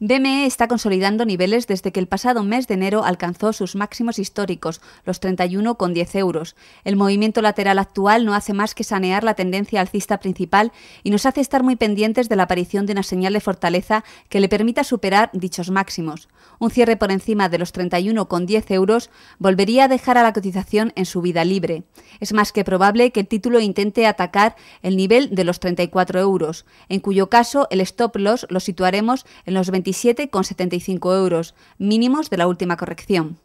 BME está consolidando niveles desde que el pasado mes de enero alcanzó sus máximos históricos, los 31,10 euros. El movimiento lateral actual no hace más que sanear la tendencia alcista principal y nos hace estar muy pendientes de la aparición de una señal de fortaleza que le permita superar dichos máximos. Un cierre por encima de los 31,10 euros volvería a dejar a la cotización en su vida libre. Es más que probable que el título intente atacar el nivel de los 34 euros, en cuyo caso el stop loss lo situaremos en los 20 27,75 euros, mínimos de la última corrección.